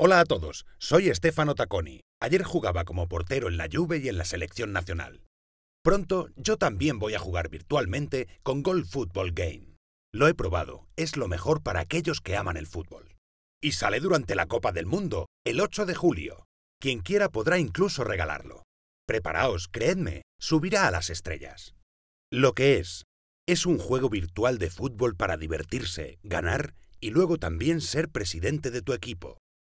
Hola a todos, soy Stefano Tacconi. Ayer jugaba como portero en la Juve y en la selección nacional. Pronto yo también voy a jugar virtualmente con Golf Football Game. Lo he probado, es lo mejor para aquellos que aman el fútbol. Y sale durante la Copa del Mundo, el 8 de julio. Quien quiera podrá incluso regalarlo. Preparaos, creedme, subirá a las estrellas. Lo que es, es un juego virtual de fútbol para divertirse, ganar y luego también ser presidente de tu equipo.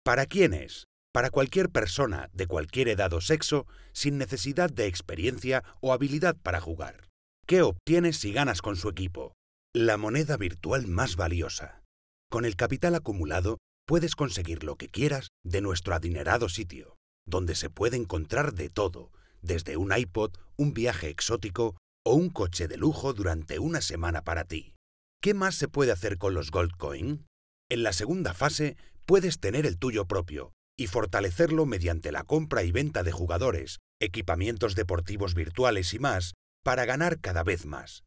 ¿Para quién es? Para cualquier persona de cualquier edad o sexo sin necesidad de experiencia o habilidad para jugar. ¿Qué obtienes si ganas con su equipo? La moneda virtual más valiosa. Con el capital acumulado puedes conseguir lo que quieras de nuestro adinerado sitio, donde se puede encontrar de todo, desde un iPod, un viaje exótico o un coche de lujo durante una semana para ti. ¿Qué más se puede hacer con los Gold Coin? En la segunda fase puedes tener el tuyo propio y fortalecerlo mediante la compra y venta de jugadores, equipamientos deportivos virtuales y más, para ganar cada vez más.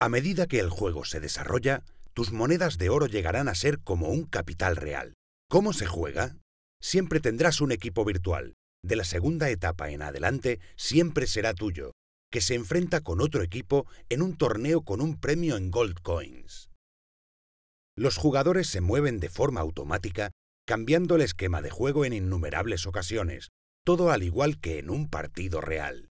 A medida que el juego se desarrolla, tus monedas de oro llegarán a ser como un capital real. ¿Cómo se juega? Siempre tendrás un equipo virtual. De la segunda etapa en adelante, siempre será tuyo, que se enfrenta con otro equipo en un torneo con un premio en Gold Coins. Los jugadores se mueven de forma automática cambiando el esquema de juego en innumerables ocasiones, todo al igual que en un partido real.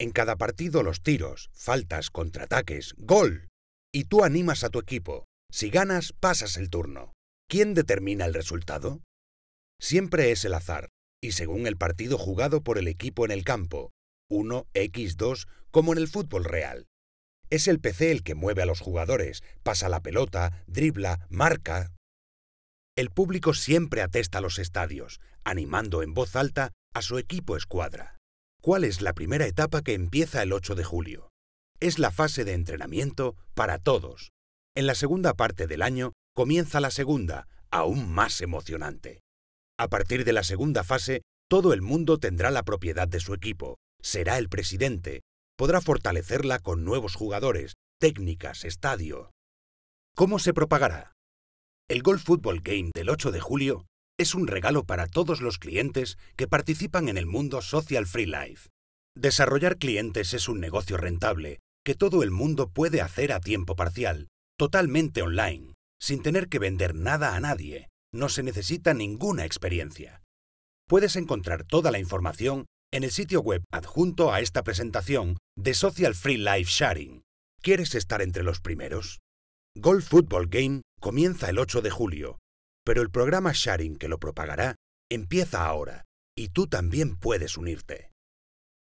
En cada partido los tiros, faltas, contraataques, gol. Y tú animas a tu equipo. Si ganas, pasas el turno. ¿Quién determina el resultado? Siempre es el azar, y según el partido jugado por el equipo en el campo, 1x2 como en el fútbol real. Es el PC el que mueve a los jugadores, pasa la pelota, dribla, marca. El público siempre atesta los estadios, animando en voz alta a su equipo escuadra. ¿Cuál es la primera etapa que empieza el 8 de julio? Es la fase de entrenamiento para todos. En la segunda parte del año comienza la segunda, aún más emocionante. A partir de la segunda fase, todo el mundo tendrá la propiedad de su equipo, será el presidente, podrá fortalecerla con nuevos jugadores, técnicas, estadio. ¿Cómo se propagará? El Golf Football Game del 8 de julio es un regalo para todos los clientes que participan en el mundo Social Free Life. Desarrollar clientes es un negocio rentable que todo el mundo puede hacer a tiempo parcial, totalmente online, sin tener que vender nada a nadie. No se necesita ninguna experiencia. Puedes encontrar toda la información en el sitio web adjunto a esta presentación de Social Free Life Sharing. ¿Quieres estar entre los primeros? Golf Football Game comienza el 8 de julio, pero el programa Sharing que lo propagará empieza ahora y tú también puedes unirte.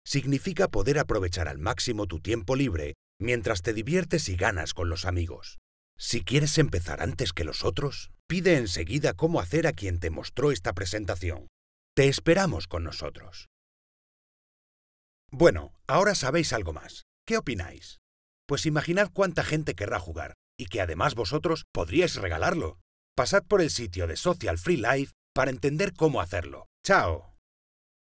Significa poder aprovechar al máximo tu tiempo libre mientras te diviertes y ganas con los amigos. Si quieres empezar antes que los otros, pide enseguida cómo hacer a quien te mostró esta presentación. Te esperamos con nosotros. Bueno, ahora sabéis algo más. ¿Qué opináis? Pues imaginad cuánta gente querrá jugar, y que además vosotros podríais regalarlo. Pasad por el sitio de Social Free Life para entender cómo hacerlo. ¡Chao!